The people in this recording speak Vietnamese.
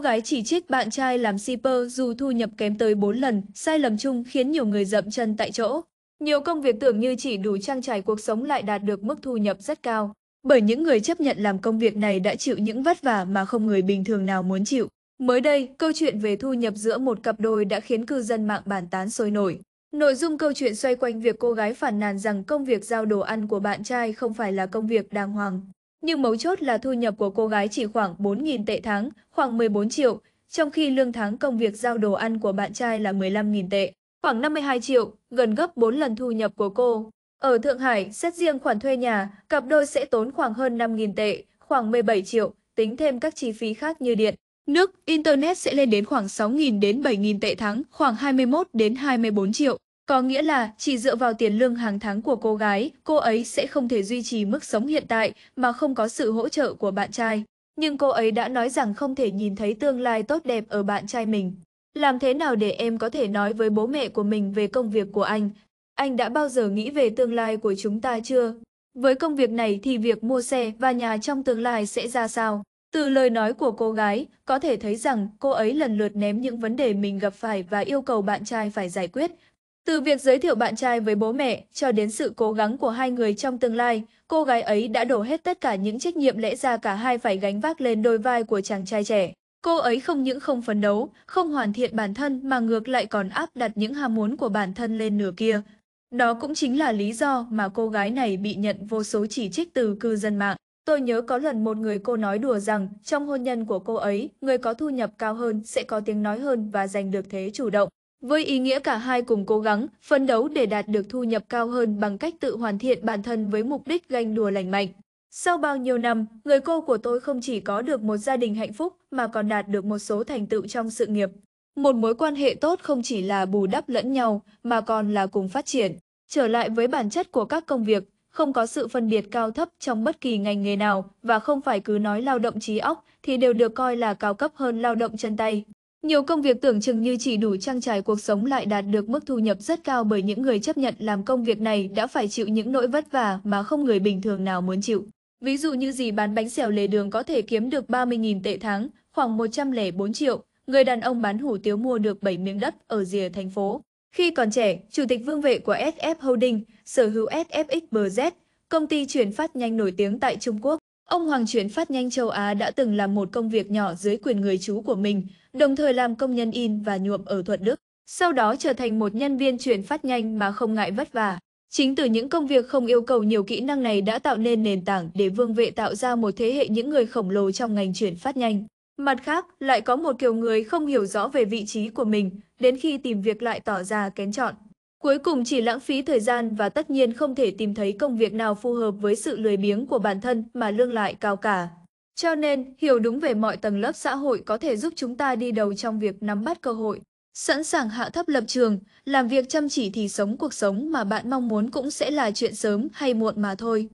gái chỉ trích bạn trai làm shipper dù thu nhập kém tới 4 lần, sai lầm chung khiến nhiều người dậm chân tại chỗ. Nhiều công việc tưởng như chỉ đủ trang trải cuộc sống lại đạt được mức thu nhập rất cao, bởi những người chấp nhận làm công việc này đã chịu những vất vả mà không người bình thường nào muốn chịu. Mới đây, câu chuyện về thu nhập giữa một cặp đôi đã khiến cư dân mạng bàn tán sôi nổi. Nội dung câu chuyện xoay quanh việc cô gái phản nàn rằng công việc giao đồ ăn của bạn trai không phải là công việc đàng hoàng, nhưng mấu chốt là thu nhập của cô gái chỉ khoảng 4.000 tệ tháng, khoảng 14 triệu, trong khi lương tháng công việc giao đồ ăn của bạn trai là 15.000 tệ, khoảng 52 triệu, gần gấp 4 lần thu nhập của cô. Ở Thượng Hải, xét riêng khoản thuê nhà, cặp đôi sẽ tốn khoảng hơn 5.000 tệ, khoảng 17 triệu, tính thêm các chi phí khác như điện, nước, internet sẽ lên đến khoảng 6.000 đến 7.000 tệ tháng, khoảng 21 đến 24 triệu. Có nghĩa là chỉ dựa vào tiền lương hàng tháng của cô gái, cô ấy sẽ không thể duy trì mức sống hiện tại mà không có sự hỗ trợ của bạn trai. Nhưng cô ấy đã nói rằng không thể nhìn thấy tương lai tốt đẹp ở bạn trai mình. Làm thế nào để em có thể nói với bố mẹ của mình về công việc của anh? Anh đã bao giờ nghĩ về tương lai của chúng ta chưa? Với công việc này thì việc mua xe và nhà trong tương lai sẽ ra sao? Từ lời nói của cô gái, có thể thấy rằng cô ấy lần lượt ném những vấn đề mình gặp phải và yêu cầu bạn trai phải giải quyết, từ việc giới thiệu bạn trai với bố mẹ cho đến sự cố gắng của hai người trong tương lai, cô gái ấy đã đổ hết tất cả những trách nhiệm lẽ ra cả hai phải gánh vác lên đôi vai của chàng trai trẻ. Cô ấy không những không phấn đấu, không hoàn thiện bản thân mà ngược lại còn áp đặt những ham muốn của bản thân lên nửa kia. Đó cũng chính là lý do mà cô gái này bị nhận vô số chỉ trích từ cư dân mạng. Tôi nhớ có lần một người cô nói đùa rằng trong hôn nhân của cô ấy, người có thu nhập cao hơn sẽ có tiếng nói hơn và giành được thế chủ động. Với ý nghĩa cả hai cùng cố gắng, phấn đấu để đạt được thu nhập cao hơn bằng cách tự hoàn thiện bản thân với mục đích ganh đùa lành mạnh. Sau bao nhiêu năm, người cô của tôi không chỉ có được một gia đình hạnh phúc mà còn đạt được một số thành tựu trong sự nghiệp. Một mối quan hệ tốt không chỉ là bù đắp lẫn nhau mà còn là cùng phát triển. Trở lại với bản chất của các công việc, không có sự phân biệt cao thấp trong bất kỳ ngành nghề nào và không phải cứ nói lao động trí óc thì đều được coi là cao cấp hơn lao động chân tay. Nhiều công việc tưởng chừng như chỉ đủ trang trải cuộc sống lại đạt được mức thu nhập rất cao bởi những người chấp nhận làm công việc này đã phải chịu những nỗi vất vả mà không người bình thường nào muốn chịu. Ví dụ như gì bán bánh xèo lề đường có thể kiếm được 30.000 tệ tháng, khoảng 104 triệu, người đàn ông bán hủ tiếu mua được 7 miếng đất ở rìa thành phố. Khi còn trẻ, chủ tịch vương vệ của SF Holding, sở hữu SFXBZ, công ty chuyển phát nhanh nổi tiếng tại Trung Quốc, Ông Hoàng chuyển phát nhanh châu Á đã từng làm một công việc nhỏ dưới quyền người chú của mình, đồng thời làm công nhân in và nhuộm ở thuận Đức, sau đó trở thành một nhân viên chuyển phát nhanh mà không ngại vất vả. Chính từ những công việc không yêu cầu nhiều kỹ năng này đã tạo nên nền tảng để Vương Vệ tạo ra một thế hệ những người khổng lồ trong ngành chuyển phát nhanh. Mặt khác, lại có một kiểu người không hiểu rõ về vị trí của mình, đến khi tìm việc lại tỏ ra kén chọn. Cuối cùng chỉ lãng phí thời gian và tất nhiên không thể tìm thấy công việc nào phù hợp với sự lười biếng của bản thân mà lương lại cao cả. Cho nên, hiểu đúng về mọi tầng lớp xã hội có thể giúp chúng ta đi đầu trong việc nắm bắt cơ hội, sẵn sàng hạ thấp lập trường, làm việc chăm chỉ thì sống cuộc sống mà bạn mong muốn cũng sẽ là chuyện sớm hay muộn mà thôi.